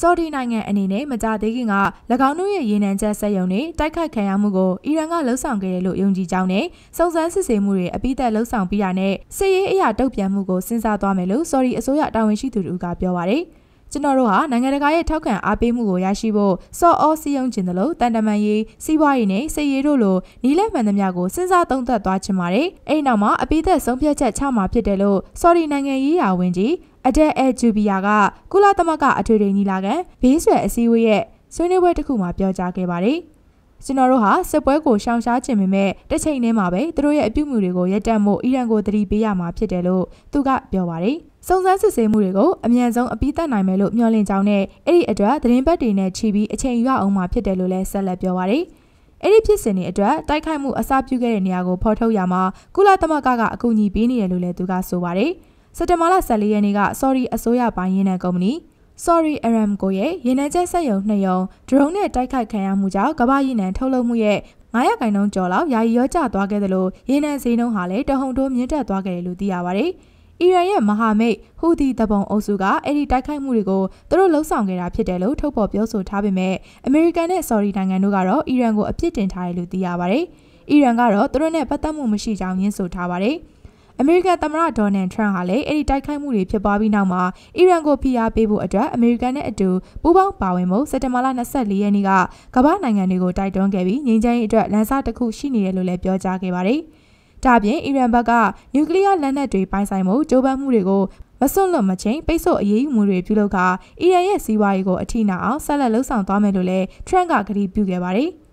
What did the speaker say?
ဆော်ဒီနိုင်ငံအနေနဲ့မကြသေးခင်က၎င်းတို့ရဲ့ရေနံချက်စက်ရုံတွေတိုက်ခိုက်ခံရမှုကိုအီရန်ကလှုံ့ဆော်ခဲ့တယ်လို့ယုံကြည်ကြောင်းနဲ့စုံစမ်းစစ်ဆေးမှုတွေအပိသက်လှုံ့ဆော်ပြီးရတဲ့စစ်ရေးအရာတုံ့ပြန်မှုကိုစဉ်းစားသွားမယ်လို့ဆော်ဒီအစိုးရတာဝန်ရှိသူတို့ကပြောပါရယ်ကျွန်တော်တို့ဟာနိုင်ငံတကာရဲ့ထောက်ခံအားပေးမှုကိုရရှိဖို့စော်အောစည်းရုံးခြင်းသလိုတန်တမန်ရေးစီးပွားရေးနဲ့စစ်ရေးတို့လိုနီးလက်မှန်သမျှကိုစဉ်းစားသုံးသပ်သွားချင်ပါတယ်။အဲဒီနောက်မှာအပိသက်ဆုံးဖြတ်ချက်ချမှာဖြစ်တယ်လို့ဆော်ဒီနိုင်ငံရေးရာဝန်ကြီးအဒက်အဲဂျူဘီယာကကုလသမဂ္ဂအထွေထွေညီလာခံဘေးဆွယ်အစည်းအဝေးရဲ့ဆွေးနွေးပွဲတစ်ခုမှာပြောကြားခဲ့ပါတယ်။ကျွန်တော်တို့ဟာစစ်ပွဲကိုရှောင်ရှားခြင်းပေမဲ့တစ်ချိန်တည်းမှာပဲသူတို့ရဲ့အပြုအမူတွေကိုရပ်တန့်ဖို့အီရန်ကိုသတိပေးရမှာဖြစ်တယ်လို့သူကပြောပါတယ်။စုံစမ်းစစ်ဆေးမှုတွေကိုအမြန်ဆုံးအပြီးသတ်နိုင်မယ်လို့မျှော်လင့်ကြောင်းနဲ့အဲ့ဒီအတွက်သတင်းပတ်တွေနဲ့ခြီးပြီးအချိန်ယူအောင်မှာဖြစ်တယ်လို့လည်းဆက်လက်ပြောပါတယ်။အဲ့ဒီဖြစ်စဉ်တွေအတွက်တိုက်ခိုက်မှုအစပြုခဲ့တဲ့နေရာကိုဖော်ထုတ်ရမှာကုလသမဂ္ဂကအကူအညီပေးနေတယ်လို့လည်းသူကဆိုပါတယ်။စက်တင်ဘာလ14ရက်နေ့က Sorry အစိုးရပိုင်းရင်းနှံကုမ္ပဏီ Sorry Aramco ရဲ့ရင်းနှံချက်စက်ရုံ2ရုံ drone နဲ့တိုက်ခိုက်ခံရမှုကြောင့်ကမ္ဘာရင်းနှံထုတ်လုပ်မှုရဲ့900ကိုင်နှုန်းကျော်လောက်ယာယီရောကျသွားခဲ့တယ်လို့ရင်းနှံဈေးနှုန်းဟာလည်းတဟုန်တိုးမြင့်တက်သွားခဲ့တယ်လို့သိရပါဗျ။အီရန်ရဲ့မဟာမိတ်ဟူသီတပုံအုပ်စုကအဲ့ဒီတိုက်ခိုက်မှုတွေကိုသူတို့လှုံ့ဆော်ခဲ့တာဖြစ်တယ်လို့ထုတ်ဖော်ပြောဆိုထားပေမဲ့အမေရိကန်နဲ့ဆော်ရီနိုင်ငံတို့ကတော့အီရန်ကိုအပြစ်တင်ထားတယ်လို့သိရပါဗျ။အီရန်ကတော့သူတို့နဲ့ပတ်သက်မှုမရှိကြောင်းညှင်းဆိုထားပါတယ်။အမေရိကန်သမ္မတဒေါ်နယ်ထရန့်ဟာလည်းအဲ့ဒီတိုက်ခိုက်မှုတွေဖြစ်ပွားပြီးနောက်မှာအီရန်ကိုဖိအားပေးဖို့အတွက်အမေရိကန်နဲ့အတူပူးပေါင်းပါဝင်မှုစက်တင်ဘာလ24ရက်နေ့ကကမ္ဘာနိုင်ငံတွေကိုတိုက်တွန်းခဲ့ပြီးငြိမ်းချမ်းရေးအတွက်လမ်းစာတစ်ခုရှိနေတယ်လို့လည်းပြောကြားခဲ့ပါတယ်။ဒါပြင်အီရန်ဘက်ကနျူကလ িয়ার လက်နက်တွေပိုင်ဆိုင်မှုဂျိုးပန်းမှုတွေကိုမစွန့်လွတ်မချင်းပိတ်ဆို့အရေးယူမှုတွေပြုလုပ်ကာအီရန်ရဲ့စီးပွားရေးကိုအထိနာအောင်ဆက်လက်လှုပ်ဆောင်သွားမယ်လို့လည်းထရန့်ကကတိပြုခဲ့ပါတယ်။